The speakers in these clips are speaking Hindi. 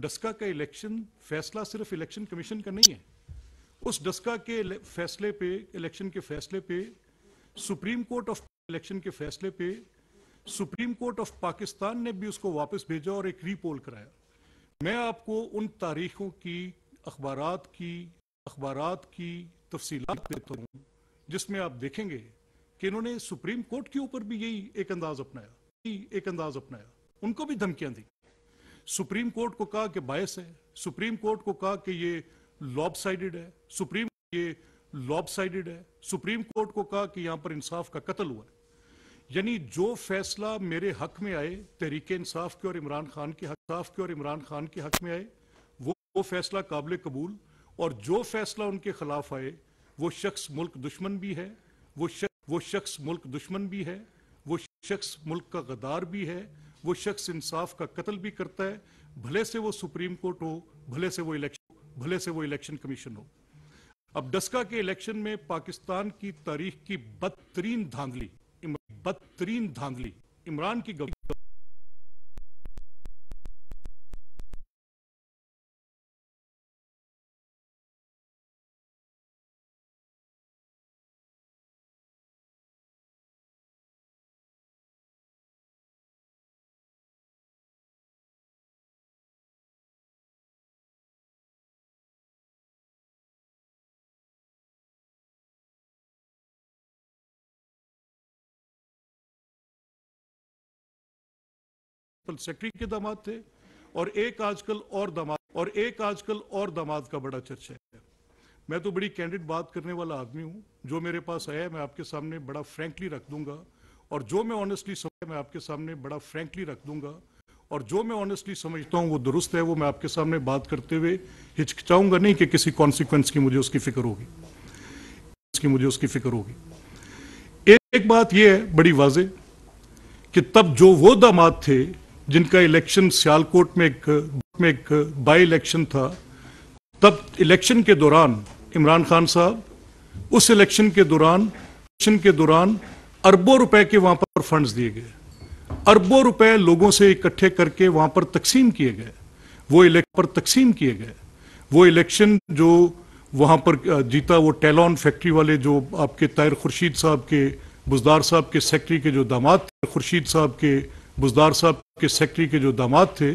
डस्का का इलेक्शन फैसला सिर्फ इलेक्शन कमीशन का नहीं है उस डस्का के फैसले पे इलेक्शन के फैसले पे सुप्रीम कोर्ट ऑफ इलेक्शन के फैसले पे सुप्रीम कोर्ट ऑफ पाकिस्तान ने भी उसको वापस भेजा और एक रीपोल कराया मैं आपको उन तारीखों की अखबार की अखबार की तफसीलात देता हूँ जिसमें आप देखेंगे कि इन्होंने सुप्रीम कोर्ट के ऊपर भी यही एक अंदाज अपनाया एक अंदाज अपनाया उनको भी धमकियां दी सुप्रीम कोर्ट को कहा कि बायस है सुप्रीम कोर्ट को कहा कि ये लॉब साइडेड है सुप्रीम ये लॉब साइडेड है सुप्रीम कोर्ट को कहा कि यहां पर इंसाफ का कत्ल हुआ है यानी जो फैसला मेरे हक में आए तहरीक इंसाफ के और इमरान खान के हक के और इमरान खान के हक में आए वो, वो फैसला काबिल कबूल और जो फैसला उनके खिलाफ आए वो शख्स मुल्क दुश्मन भी है वो शख्स वो शख्स मुल्क दुश्मन भी है वो शख्स मुल्क का गद्दार भी है वो शख्स इंसाफ का कत्ल भी करता है भले से वो सुप्रीम कोर्ट हो भले से वो इलेक्शन भले से वो इलेक्शन कमीशन हो अब डस्का के इलेक्शन में पाकिस्तान की तारीख की बदतरीन धांधली बदतरीन धांधली इमरान की गवर्नमेंट सेक्रेटरी के दामाद थे और एक आजकल और दामाद और एक आजकल और दामाद का बड़ा चर्चा है मैं तो बड़ी कैंडिड बात करने वाला आदमी हूं जो मेरे पास आया मैं आपके सामने बड़ा फ्रेंकली रख दूंगा और जो मैं ऑनेस्टली समझ मैं आपके सामने बड़ा फ्रेंकली रख दूंगा और जो मैं ऑनेस्टली समझता हूं वो दुरुस्त है वो मैं आपके सामने बात करते हुए हिचकिचाऊंगा नहीं कि किसी कॉन्सिक्वेंस की मुझे उसकी फिक्र होगी इसकी मुझे उसकी फिक्र होगी एक बात यह है बड़ी वाजे कि तब जो वो दामाद थे जिनका इलेक्शन सियालकोट में एक में एक बाई इलेक्शन था तब इलेक्शन के दौरान इमरान खान साहब उस इलेक्शन के दौरान इलेक्शन के दौरान अरबों रुपए के वहां पर फंड्स दिए गए अरबों रुपए लोगों से इकट्ठे करके वहां पर तकसीम किए गए वो इलेक्शन पर तकसीम किए गए वो इलेक्शन जो वहां पर जीता वो टेलॉन फैक्ट्री वाले जो आपके तायर खुर्शीद साहब के बुजदार साहब के सेक्रेटरी के जो दामाद खुर्शीद साहब के बुजदार साहब के सेक्रेटरी के जो दामाद थे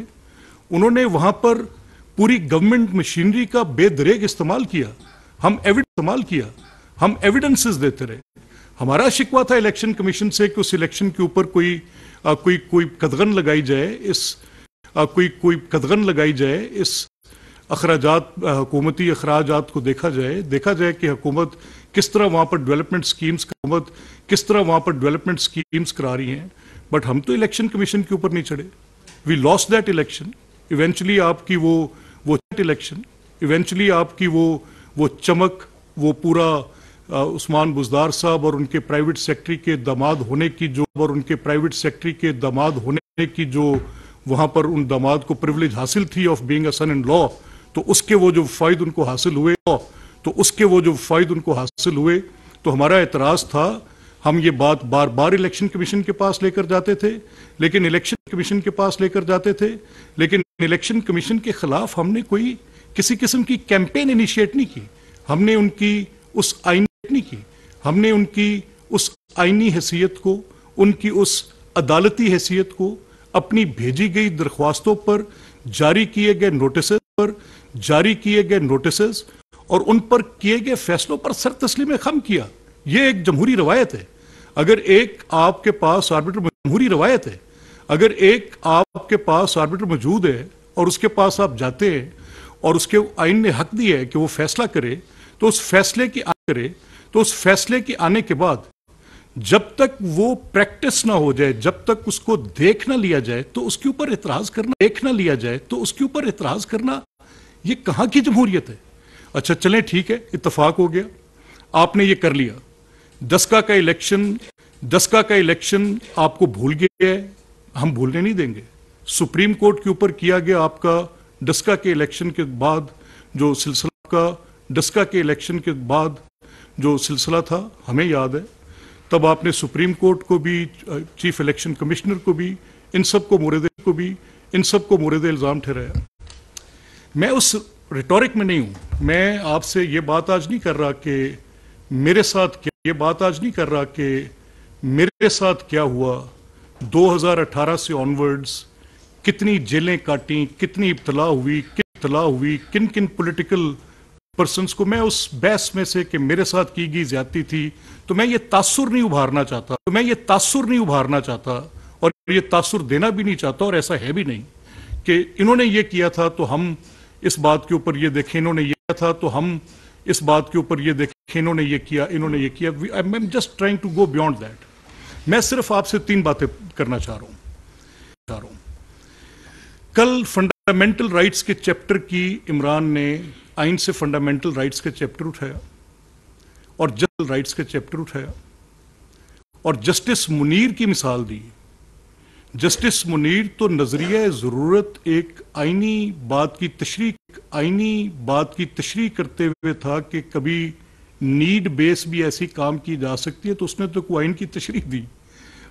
उन्होंने वहाँ पर पूरी गवर्नमेंट मशीनरी का बेदरेग इस्तेमाल किया हम एविडेंस इस्तेमाल किया हम एविडेंसेस देते रहे हमारा शिकवा था इलेक्शन कमीशन से कि उस इलेक्शन के ऊपर कोई आ, कोई कोई कदगन लगाई जाए इस आ, कोई कोई कदगन लगाई जाए इस अखराज हुकूमती अखराज को देखा जाए देखा जाए कि हुकूमत किस तरह वहाँ पर डेवलपमेंट स्कीम्स हुकूमत किस तरह वहाँ पर डेवलपमेंट स्कीम्स करा रही हैं बट हम तो इलेक्शन कमीशन के ऊपर नहीं चढ़े we lost that election eventually आपकी वो वो इलेक्शन इवेंचुअली आपकी वो वो चमक वो पूरा उस्मान बुजदार साहब और उनके प्राइवेट सेक्रेटरी के दमाद होने की जो और उनके प्राइवेट सेक्रेटरी के दमाद होने की जो वहां पर उन दमाद को प्रिवलेज हासिल थी of being son in law तो उसके वो जो फायद उनको हासिल हुए तो उसके वो जो फायद उनको हासिल हुए तो हमारा एतराज़ था हम ये बात बार बार इलेक्शन कमीशन के पास लेकर जाते थे लेकिन इलेक्शन कमीशन के पास लेकर जाते थे लेकिन इलेक्शन कमीशन के खिलाफ हमने कोई किसी किस्म की कैंपेन इनिशिएट नहीं की हमने उनकी उस आईनी नहीं की हमने उनकी उस आइनी हैसियत को उनकी उस अदालती हैसियत को अपनी भेजी गई दरख्वास्तों पर जारी किए गए नोटिस पर जारी किए गए नोटिस और उन पर किए गए फैसलों पर सर तस्लीम खम किया ये एक जमहूरी रवायत है अगर एक आपके पास आर्बिटर जमहूरी रवायत है अगर एक आपके पास आर्बिटर मौजूद है और उसके पास आप जाते हैं और उसके आइन ने हक दिया है कि वो फैसला करे तो उस फैसले की करे तो उस फैसले के आने के बाद जब तक वो प्रैक्टिस ना हो जाए जब तक उसको देख ना लिया जाए तो उसके ऊपर एतराज करना देख ना लिया जाए तो उसके ऊपर एतराज करना ये कहाँ की जमहूरियत है अच्छा चलें ठीक है इतफाक हो गया आपने ये कर लिया दसका का इलेक्शन दसका का इलेक्शन आपको भूल गया है हम भूलने नहीं देंगे सुप्रीम कोर्ट के ऊपर किया गया आपका डस्का के इलेक्शन के बाद जो सिलसिला का डस्का के इलेक्शन के बाद जो सिलसिला था हमें याद है तब आपने सुप्रीम कोर्ट को भी चीफ इलेक्शन कमिश्नर को भी इन सब को मुरेदे को भी इन सब को मुरद इल्ज़ाम ठहराया मैं उस रिटोरिक में नहीं हूँ मैं आपसे ये बात आज नहीं कर रहा कि मेरे साथ क्या ये बात आज नहीं कर रहा कि मेरे साथ क्या हुआ 2018 से ऑनवर्ड्स कितनी जेलें काटी कितनी इब्तला हुई कितनी इब्तला हुई किन किन पॉलिटिकल पर्सनस को मैं उस बहस में से कि मेरे साथ की गई ज्यादती थी तो मैं ये तासुर नहीं उभारना चाहता तो मैं ये तासुर नहीं उभारना चाहता और ये तासुर देना भी नहीं चाहता और ऐसा है भी नहीं कि इन्होंने ये किया था तो हम इस बात के ऊपर ये देखें इन्होंने ये किया था तो हम इस बात के ऊपर ये देखें इन्होंने ये किया इन्होंने ये किया I am just trying to go beyond that मैं सिर्फ आपसे तीन बातें करना चाह रहा हूं चाह रहा हूं कल फंडामेंटल राइट्स के चैप्टर की इमरान ने आइन से फंडामेंटल राइट्स के चैप्टर उठाया और जनरल राइट्स के चैप्टर उठाया और जस्टिस मुनीर की मिसाल दी जस्टिस मुनीर तो नज़रिया ज़रूरत एक आइनी बात की तशरी आइनी बात की तशरी करते हुए था कि कभी नीड बेस भी ऐसी काम की जा सकती है तो उसने तो क्वाइन की तशरी दी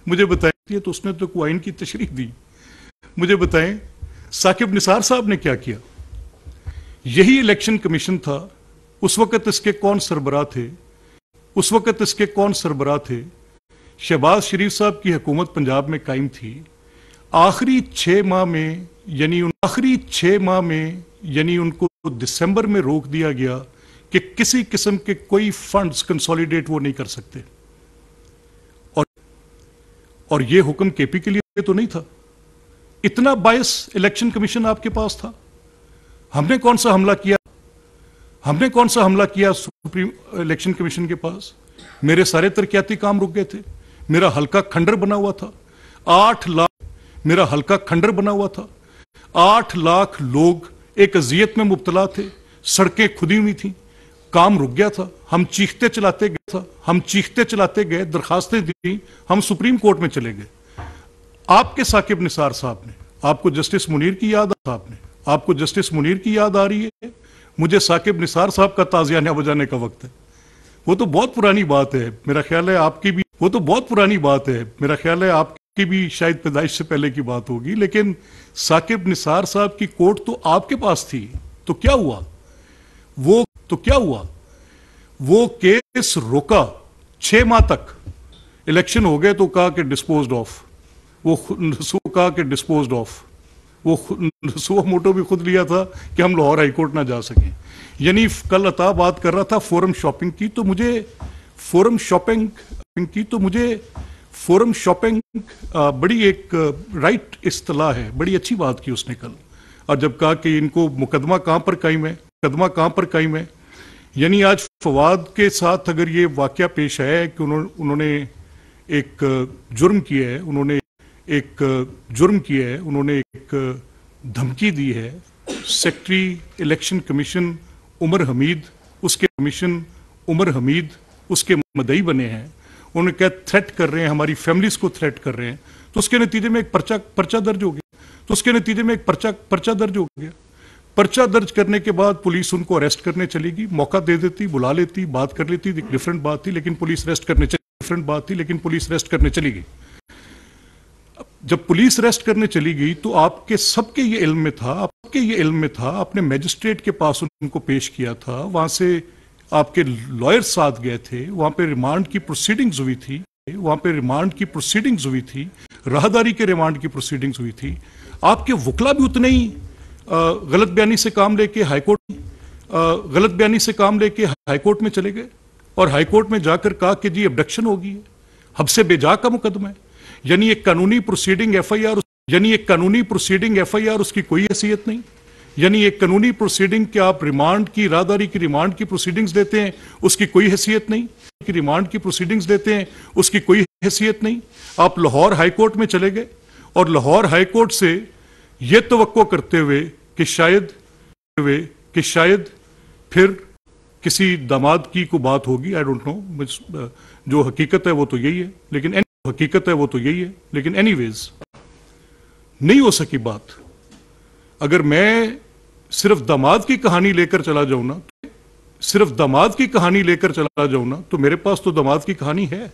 मुझे बताए तो उसने तो क्वाइन की तशरी दी मुझे बताएं साकिब निसार साहब ने क्या किया यही इलेक्शन कमीशन था उस वक़्त इसके कौन सरबरा थे उस वक़्त इसके कौन सरबरा थे शहबाज शरीफ साहब की हुकूमत पंजाब में कायम थी आखिरी छः माह में यानी आखिरी छः माह में यानी उनको दिसंबर में रोक दिया गया कि किसी किस्म के कोई फंड्स कंसोलिडेट वो नहीं कर सकते और और ये हुक्म केपी के लिए तो नहीं था इतना बायस इलेक्शन कमीशन आपके पास था हमने कौन सा हमला किया हमने कौन सा हमला किया सुप्रीम इलेक्शन कमीशन के पास मेरे सारे तरक्याती काम रुक गए थे मेरा हल्का खंडर बना हुआ था आठ लाख मेरा हल्का खंडर बना हुआ था आठ लाख लोग एक अजियत में मुबतला थे सड़कें खुदी हुई थीं काम रुक गया था हम चीखते चलाते गए था हम चीखते चलाते गए दरखास्तें दी हम सुप्रीम कोर्ट में चले गए आपके साकिब निसार साहब ने आपको जस्टिस मुनीर की याद साहब ने आपको जस्टिस मुनीर की याद आ रही है मुझे साकिब निसार साहब का ताजियाना बजाने का वक्त है वो तो बहुत पुरानी बात है मेरा ख्याल है आपकी भी वो तो बहुत पुरानी बात है मेरा ख्याल है आपकी भी शायद पैदाइश से पहले की बात होगी लेकिन साकिब निसार साहब की कोर्ट तो आपके पास थी तो क्या हुआ वो तो क्या हुआ वो केस रोका छह माह तक इलेक्शन हो गए तो कहा कि डिस्पोज ऑफ वो नसू कहा कि डिस्पोज ऑफ वो नसू मोटो भी खुद लिया था कि हम लाहौर हाईकोर्ट ना जा सकें यानी कल अता बात कर रहा था फोरम शॉपिंग की तो मुझे फोरम शॉपिंग की तो मुझे फोरम शॉपिंग बड़ी एक राइट इस्तलाह है बड़ी अच्छी बात की उसने कल और जब कहा कि इनको मुकदमा कहाँ पर कायम है मुकदमा कहाँ पर कायम है यानी आज फवाद के साथ अगर ये वाक्य पेश है कि उन्होंने एक जुर्म किया है उन्होंने एक जुर्म किया है उन्होंने एक धमकी दी है secretary election commission Umar Hamid उसके कमीशन उमर हमीद उसके मदई बने हैं उन्होंने क्या थ्रेट कर रहे हैं हमारी फैमिलीज को थ्रेट कर रहे हैं तो उसके नतीजे में एक पर्चा पर्चा दर्ज हो गया तो उसके नतीजे में एक पर्चा पर्चा दर्ज हो गया पर्चा दर्ज करने के बाद पुलिस उनको अरेस्ट करने चलेगी मौका दे देती बुला लेती बात कर लेती डिफरेंट बात थी लेकिन पुलिस अरेस्ट करने डिफरेंट बात थी लेकिन पुलिस अरेस्ट करने चली गई जब पुलिस अरेस्ट करने चली गई तो आपके सबके ये इल्म में था आपके ये इल्म में था आपने मैजिस्ट्रेट के पास उनको पेश किया था वहां से आपके लॉयर साथ गए थे वहां पे रिमांड की प्रोसीडिंग्स हुई थी वहां पे रिमांड की प्रोसीडिंग्स हुई थी राहदारी के रिमांड की प्रोसीडिंग्स हुई थी आपके वकला भी उतने ही गलत बयानी से काम लेके हाईकोर्ट गलत बयानी से काम लेके हाईकोर्ट में चले गए और हाईकोर्ट में जाकर कहा कि जी अबडक्शन होगी है हमसे बेजा का मुकदमा है यानी एक कानूनी प्रोसीडिंग एफआईआर यानी एक कानूनी प्रोसीडिंग आर उसकी कोई हैसियत नहीं यानी एक कानूनी प्रोसीडिंग के आप रिमांड की रादारी की रिमांड की प्रोसीडिंग्स देते हैं उसकी कोई हैसियत नहीं कि रिमांड की प्रोसीडिंग्स देते हैं उसकी कोई हैसियत नहीं आप लाहौर हाईकोर्ट में चले गए और लाहौर हाईकोर्ट से ये तो करते हुए कि शायद हुए कि शायद फिर किसी दामाद की को बात होगी आई डोंट नो जो हकीकत है वो तो यही है लेकिन एनी हकीकत है वो तो यही है लेकिन एनी नहीं हो सकी बात अगर मैं सिर्फ दामाद की कहानी लेकर चला जाऊं ना तो सिर्फ दामाद की कहानी लेकर चला जाऊं ना तो मेरे पास तो दामाद की कहानी है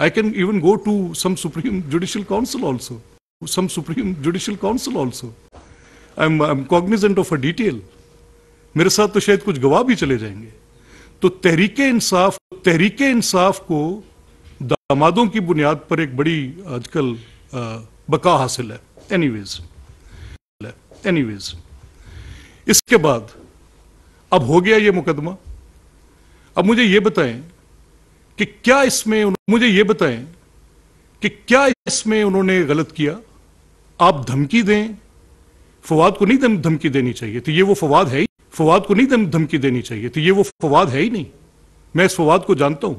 I can even go to some supreme judicial council also some Supreme Judicial Council also. I'm, I'm cognizant of a detail. मेरे साथ तो शायद कुछ गवाह भी चले जाएंगे तो तहरीक इंसाफ तहरीक इंसाफ को दामादों की बुनियाद पर एक बड़ी आजकल बका हासिल है एनीवेज एनीवेज इसके बाद अब हो गया ये मुकदमा अब मुझे ये बताएं कि क्या इसमें मुझे ये बताएं कि क्या इसमें उन्होंने गलत किया आप धमकी दें फवाद को नहीं धमकी देनी चाहिए तो ये वो फवाद है ही फवाद को नहीं धमकी देनी चाहिए तो ये वो फवाद है ही नहीं मैं इस फवाद को जानता हूं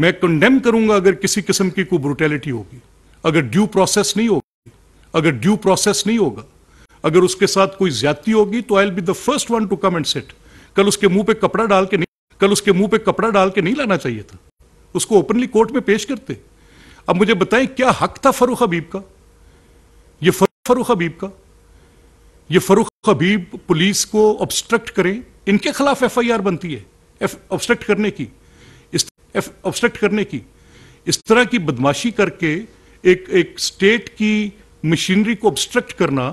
मैं कंडेम करूंगा अगर किसी किस्म की कोई ब्रुटेलिटी होगी अगर ड्यू प्रोसेस नहीं होगी अगर ड्यू प्रोसेस नहीं होगा अगर उसके साथ कोई ज्यादती होगी तो I'll be the first one to come and set कल उसके मुंह पे कपड़ा डाल के नहीं कल उसके मुंह पे कपड़ा डाल के नहीं लाना चाहिए था उसको ओपनली कोर्ट में पेश करते अब मुझे बताएं क्या हक था फरूख हबीब का ये फरूख हबीब का ये फरूख हबीब पुलिस को ऑब्स्ट्रक्ट करें इनके खिलाफ आर बनती है ऑब्स्ट्रक्ट करने की इस ऑब्स्ट्रक्ट करने की इस तरह की बदमाशी करके एक एक स्टेट की मशीनरी को ऑब्स्ट्रक्ट करना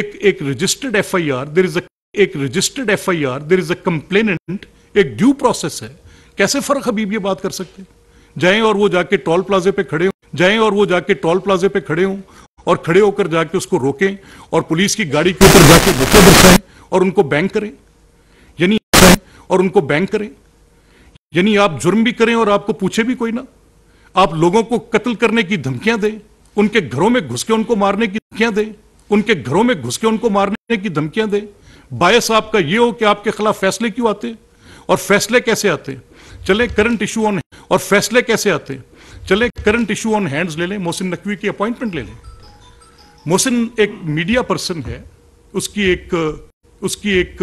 एक एक रजिस्टर्ड आर देर इज एक registered are there is a complainant एक ड्यू प्रोसेस है कैसे फर्क हबीब ये बात कर सकते हैं जाएं और वो जाके टोल प्लाजे पे खड़े हों जाएं और वो जाके टोल प्लाजे पे खड़े हों और खड़े होकर जाके उसको रोकें और पुलिस की गाड़ी के ऊपर जाके बुके बरसाएं और उनको बैंक करें यानी और उनको बैंक करें यानी आप जुर्म भी करें और आपको पूछे भी कोई ना आप लोगों को कत्ल करने की धमकियां दें उनके घरों में घुस के उनको मारने की धमकियां दें उनके घरों में घुस के उनको मारने की धमकियां दें बायस आपका ये हो कि आपके खिलाफ फैसले क्यों आते और फैसले कैसे आते चले करंट इशू ऑन और फैसले कैसे आते चले करंट इशू ऑन हैंड्स ले लें मोहसिन नकवी की अपॉइंटमेंट ले लें मोहसिन एक मीडिया पर्सन है उसकी एक उसकी एक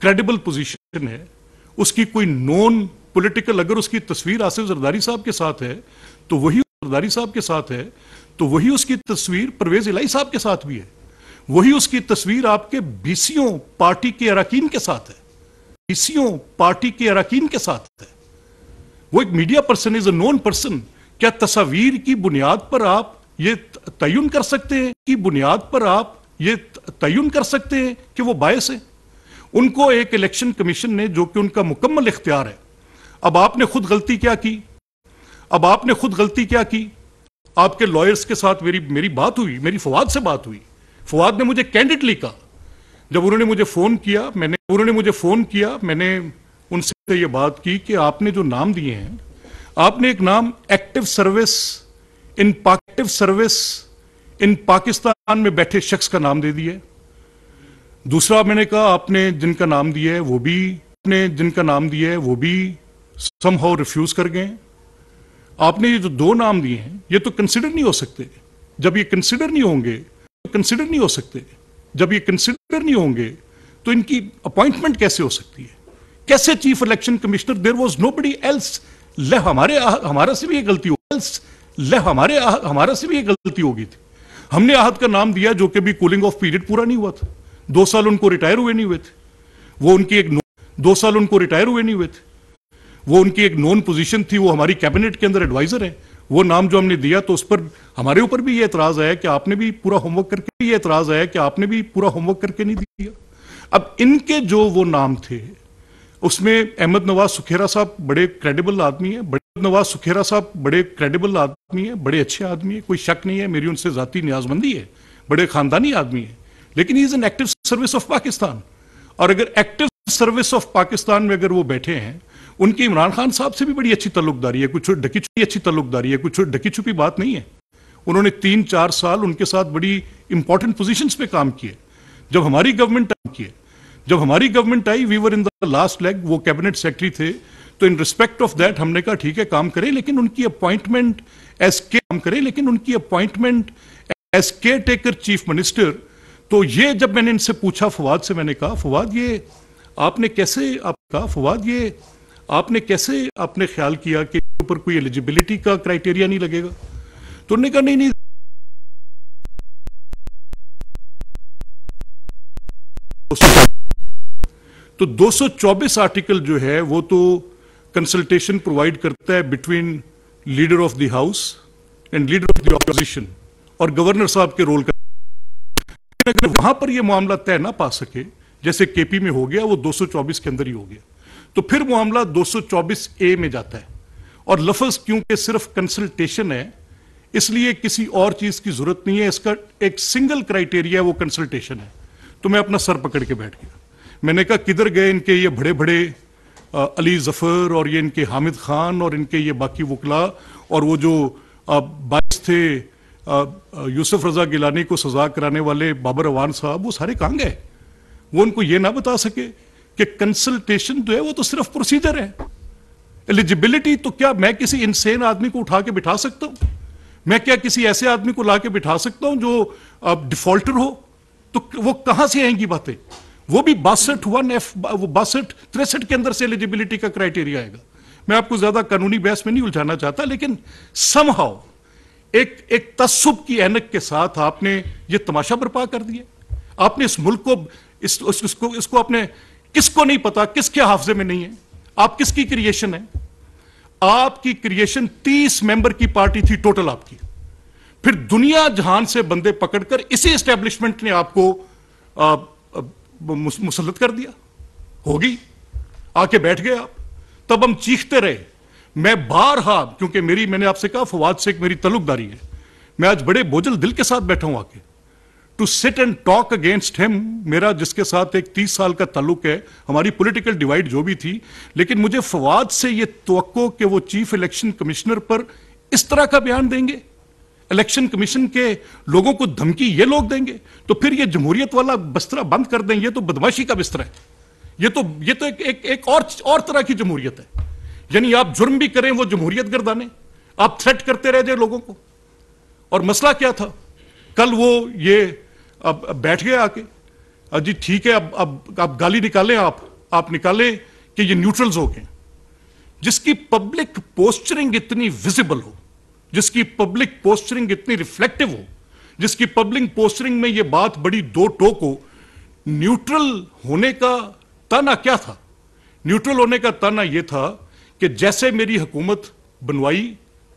क्रेडिबल पोजीशन है उसकी कोई नॉन पॉलिटिकल अगर उसकी तस्वीर आसिफ जरदारी साहब के साथ है तो वही जरदारी साहब के साथ है तो वही उसकी तस्वीर परवेज इलाई साहब के साथ भी है वही उसकी तस्वीर आपके बीसियों पार्टी के अरकान के साथ है बीसियों पार्टी के अरकान के साथ है वो एक media person is a known person क्या तस्वीर की बुनियाद पर आप ये तयन कर सकते हैं कि बुनियाद पर आप ये तयन कर सकते हैं कि वो बायस है उनको एक इलेक्शन कमीशन ने जो कि उनका मुकम्मल इख्तियार है अब आपने खुद गलती क्या की अब आपने खुद गलती क्या की आपके लॉयर्स के साथ मेरी मेरी बात हुई मेरी फवाद से बात हुई फवाद ने मुझे कैंडिडली कहा जब उन्होंने मुझे फ़ोन किया मैंने उन्होंने मुझे फ़ोन किया मैंने उनसे ये बात की कि आपने जो नाम दिए हैं आपने एक नाम active service in Pakistan active service in Pakistan में बैठे शख्स का नाम दे दिए दूसरा मैंने कहा आपने जिनका नाम दिया है वो भी आपने जिनका नाम दिया है वो भी सम हाउ रिफ्यूज कर गए आपने ये जो दो नाम दिए हैं ये तो कंसिडर नहीं हो सकते जब ये कंसिडर नहीं होंगे तो कंसिडर नहीं हो सकते जब ये कंसिडर नहीं होंगे तो इनकी अपॉइंटमेंट कैसे हो सकती है कैसे chief election commissioner there was nobody else ले हमारे हमारा से भी ये गलती हो एल्स ले हमारे हमारा से भी एक गलती हो गई थी हमने आहत का नाम दिया जो कि भी कूलिंग ऑफ पीरियड पूरा नहीं हुआ था दो साल उनको रिटायर हुए नहीं हुए थे वो उनकी एक दो साल उनको रिटायर हुए नहीं हुए थे वो उनकी एक नॉन पोजीशन थी वो हमारी कैबिनेट के अंदर एडवाइजर है वो नाम जो हमने दिया तो उस पर हमारे ऊपर भी ये एतराज आया कि आपने भी पूरा होमवर्क करके ये एतराज आया कि आपने भी पूरा होमवर्क करके नहीं दिया अब इनके जो वो नाम थे उसमें अहमद नवाज सुखेरा साहब बड़े क्रेडिबल आदमी है बड़े नवाज सुखेरा साहब बड़े क्रेडिबल आदमी है बड़े अच्छे आदमी है कोई शक नहीं है मेरी उनसे जाति न्याजमंदी है बड़े खानदानी आदमी है लेकिन is an active service of Pakistan और अगर एक्टिव सर्विस ऑफ पाकिस्तान में अगर वो बैठे हैं उनकी इमरान खान साहब से भी बड़ी अच्छी तल्लुकदारी है कुछ ढकी छुपी अच्छी तल्लुकदारी है कुछ ढकी छुपी बात नहीं है उन्होंने तीन चार साल उनके साथ बड़ी इंपॉर्टेंट पोजिशन पे काम किए जब हमारी गवर्नमेंट काम किए जब हमारी गवर्नमेंट आई we were in the last leg वो कैबिनेट सेक्रेटरी थे तो इन रिस्पेक्ट ऑफ दैट हमने कहा ठीक है काम करें लेकिन उनकी अपॉइंटमेंट एस के काम करें लेकिन उनकी appointment as caretaker chief minister तो ये जब मैंने इनसे पूछा फवाद से मैंने कहा फवाद ये आपने कैसे आपका फवाद ये आपने कैसे आपने ख्याल किया कि ऊपर कोई एलिजिबिलिटी का क्राइटेरिया नहीं लगेगा तो उन्होंने कहा नहीं नहीं उस... तो 224 आर्टिकल जो है वो तो कंसल्टेशन प्रोवाइड करता है between leader of the house and leader of the opposition और गवर्नर साहब के रोल का अगर वहां पर यह मामला तय ना पा सके जैसे केपी में हो गया वो 224 के अंदर ही हो गया तो फिर मामला 224 ए में जाता है और लफज क्योंकि सिर्फ कंसल्टेशन है इसलिए किसी और चीज की जरूरत नहीं है इसका एक सिंगल क्राइटेरिया वो कंसल्टेशन है तो मैं अपना सर पकड़ के बैठ गया मैंने कहा किधर गए इनके ये बड़े बड़े अली जफर और ये इनके हामिद खान और इनके ये बाकी वकला और वो जो बाईस थे यूसुफ रजा गिलानी को सजा कराने वाले बाबर अवान साहब वो सारे कहाँ गए वो उनको ये ना बता सके कि कंसल्टेशन जो है वो तो सिर्फ प्रोसीजर है एलिजिबिलिटी तो क्या मैं किसी इंसेन आदमी को उठा के बिठा सकता हूँ मैं क्या किसी ऐसे आदमी को ला के बिठा सकता हूँ जो डिफॉल्टर हो तो वो कहाँ से आएंगी बातें वो भी बासठ वन एफ बासठ तिरसठ के अंदर से एलिजिबिलिटी का क्राइटेरिया आएगा मैं आपको ज्यादा कानूनी बहस में नहीं उलझाना चाहता लेकिन समहाउ एक एक तस्ब की एनक के साथ आपने ये तमाशा बर्पा कर दिया आपने इस मुल्क को इस, उस, इसको इसको आपने किसको नहीं पता किसके हाफजे में नहीं है आप किसकी क्रिएशन है आपकी क्रिएशन 30 मेंबर की पार्टी थी टोटल आपकी फिर दुनिया जहान से बंदे पकड़कर इसी एस्टेब्लिशमेंट ने आपको आ, मुसलत कर दिया होगी आके बैठ गए आप तब हम चीखते रहे मैं बार हा क्योंकि मेरी मैंने आपसे कहा फवाद से एक मेरी तलुकदारी है मैं आज बड़े बोझल दिल के साथ बैठा हूं आके to sit and talk against him मेरा जिसके साथ एक तीस साल का ताल्लुक है हमारी पॉलिटिकल डिवाइड जो भी थी लेकिन मुझे फवाद से यह तो कि वो चीफ इलेक्शन कमिश्नर पर इस तरह का बयान देंगे इलेक्शन कमीशन के लोगों को धमकी ये लोग देंगे तो फिर ये जमहूरियत वाला बस्तरा बंद कर दें ये तो बदमाशी का बिस्तरा है ये तो ये तो एक एक, एक और और तरह की जमहूरियत है यानी आप जुर्म भी करें वो जमहूरियत गर्दाने आप थ्रेट करते रह जाए लोगों को और मसला क्या था कल वो ये अब, अब बैठ गए आके जी ठीक है अब अब आप गाली निकालें आप आप निकालें कि ये न्यूट्रल्स हो गए जिसकी पब्लिक पोस्चरिंग इतनी विजिबल हो जिसकी पब्लिक पोस्टरिंग इतनी रिफ्लेक्टिव हो जिसकी पब्लिक पोस्टरिंग में यह बात बड़ी दो टोक हो न्यूट्रल होने का ताना क्या था न्यूट्रल होने का ताना यह था कि जैसे मेरी हुकूमत बनवाई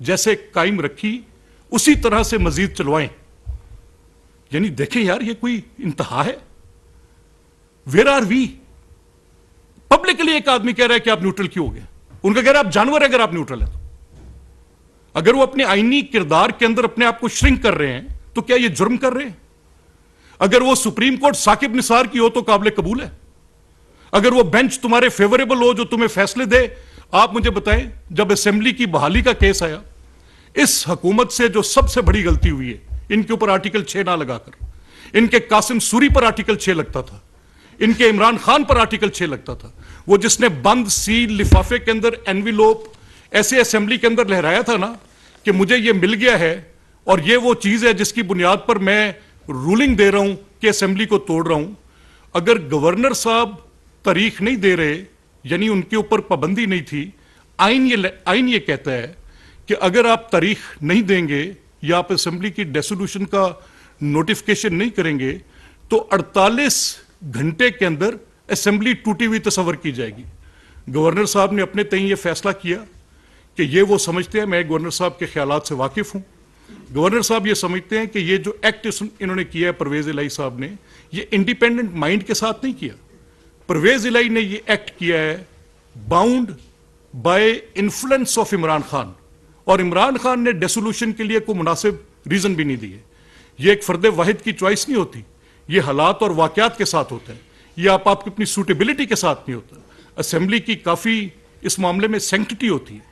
जैसे कायम रखी उसी तरह से मजीद चलवाएं यानी देखें यार ये कोई इंतहा है वेर आर वी पब्लिकली एक आदमी कह रहा है कि आप न्यूट्रल क्यों हो गए उनका कह रहा है आप जानवर है अगर आप न्यूट्रल है तो। अगर वो अपने आईनी किरदार के अंदर अपने आप को श्रिंक कर रहे हैं तो क्या ये जुर्म कर रहे हैं अगर वो सुप्रीम कोर्ट साकिब निसार की हो तो काबिल कबूल है अगर वो बेंच तुम्हारे फेवरेबल हो जो तुम्हें फैसले दे आप मुझे बताएं जब असेंबली की बहाली का केस आया इस हकूमत से जो सबसे बड़ी गलती हुई है इनके ऊपर आर्टिकल छह ना लगाकर इनके कासिम सूरी पर आर्टिकल छह लगता था इनके इमरान खान पर आर्टिकल छह लगता था वो जिसने बंद सील लिफाफे के अंदर एनविलोप ऐसे असेंबली के अंदर लहराया था ना कि मुझे ये मिल गया है और ये वो चीज़ है जिसकी बुनियाद पर मैं रूलिंग दे रहा हूं कि असेंबली को तोड़ रहा हूं अगर गवर्नर साहब तारीख नहीं दे रहे यानी उनके ऊपर पाबंदी नहीं थी आइन ये आइन ये कहता है कि अगर आप तारीख नहीं देंगे या आप असेंबली की डेसोल्यूशन का नोटिफिकेशन नहीं करेंगे तो 48 घंटे के अंदर असेंबली टूटी हुई तस्वर की जाएगी गवर्नर साहब ने अपने तय ये फैसला किया कि ये वो समझते हैं मैं गवर्नर साहब के ख्याल से वाकिफ़ हूँ गवर्नर साहब ये समझते हैं कि ये जो एक्ट इन्होंने किया है परवेज़ इलाई साहब ने ये इंडिपेंडेंट माइंड के साथ नहीं किया परवेज़ इलाई ने ये एक्ट किया है bound by influence of Imran Khan और इमरान खान ने डेसोल्यूशन के लिए कोई मुनासिब रीज़न भी नहीं दिए ये एक फर्द वाहिद की चॉइस नहीं होती ये हालात और वाकयात के साथ होते हैं ये आप आपकी अपनी सूटेबिलिटी के साथ नहीं होता असम्बली की काफ़ी इस मामले में सेंकटी होती है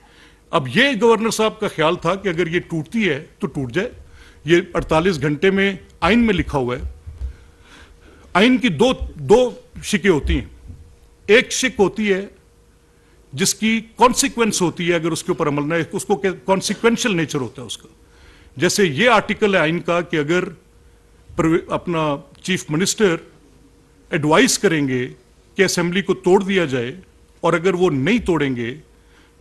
अब ये गवर्नर साहब का ख्याल था कि अगर ये टूटती है तो टूट जाए ये 48 घंटे में आइन में लिखा हुआ है आइन की दो दो शिकें होती हैं एक शिक होती है जिसकी कॉन्सिक्वेंस होती है अगर उसके ऊपर अमल ना उसको कॉन्सिक्वेंशियल नेचर होता है उसका जैसे ये आर्टिकल है आइन का कि अगर अपना चीफ मिनिस्टर एडवाइस करेंगे कि असेंबली को तोड़ दिया जाए और अगर वो नहीं तोड़ेंगे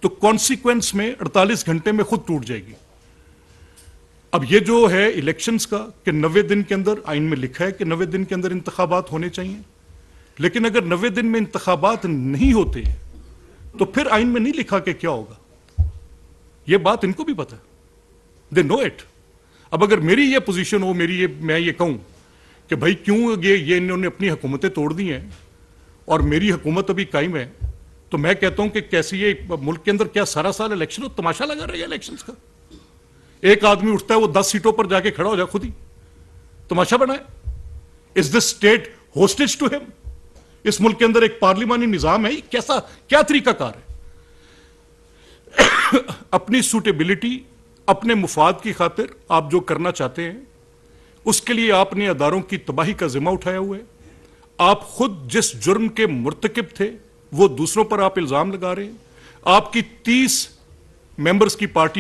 तो कॉन्सिक्वेंस में 48 घंटे में खुद टूट जाएगी अब ये जो है इलेक्शंस का कि नबे दिन के अंदर आइन में लिखा है कि नबे दिन के अंदर इंतबात होने चाहिए लेकिन अगर नवे दिन में इंतबात नहीं होते तो फिर आइन में नहीं लिखा कि क्या होगा ये बात इनको भी पता दे नो इट अब अगर मेरी ये पोजीशन हो मेरी ये मैं ये कहूं कि भाई क्यों ये ये इन्होंने अपनी हुकूमतें तोड़ दी हैं और मेरी हुकूमत अभी कायम है तो मैं कहता हूं कि कैसी ये मुल्क के अंदर क्या सारा साल इलेक्शन हो तमाशा लगा रहा है इलेक्शन का एक आदमी उठता है वो दस सीटों पर जाके खड़ा हो जाए खुद ही तमाशा बनाए is this state hostage to him इस मुल्क के अंदर एक पार्लिमानी निजाम है कैसा क्या तरीकाकार है अपनी सूटेबिलिटी अपने मुफाद की खातिर आप जो करना चाहते हैं उसके लिए आपने अदारों की तबाही का जिम्मा उठाया हुआ है आप खुद जिस जुर्म के मुर्तकब थे वो दूसरों पर आप इल्जाम लगा रहे हैं आपकी तीस मेंबर्स की पार्टी